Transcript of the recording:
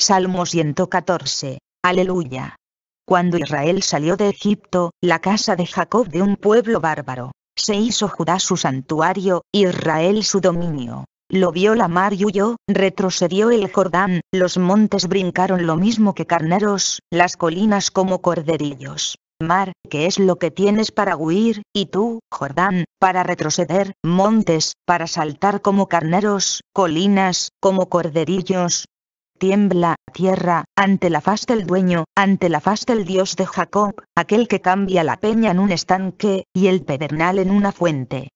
Salmo 114. Aleluya. Cuando Israel salió de Egipto, la casa de Jacob de un pueblo bárbaro, se hizo Judá su santuario, Israel su dominio. Lo vio la mar y huyó, retrocedió el Jordán, los montes brincaron lo mismo que carneros, las colinas como corderillos. Mar, que es lo que tienes para huir, y tú, Jordán, para retroceder, montes, para saltar como carneros, colinas, como corderillos, tiembla, tierra, ante la faz del dueño, ante la faz del Dios de Jacob, aquel que cambia la peña en un estanque, y el pedernal en una fuente.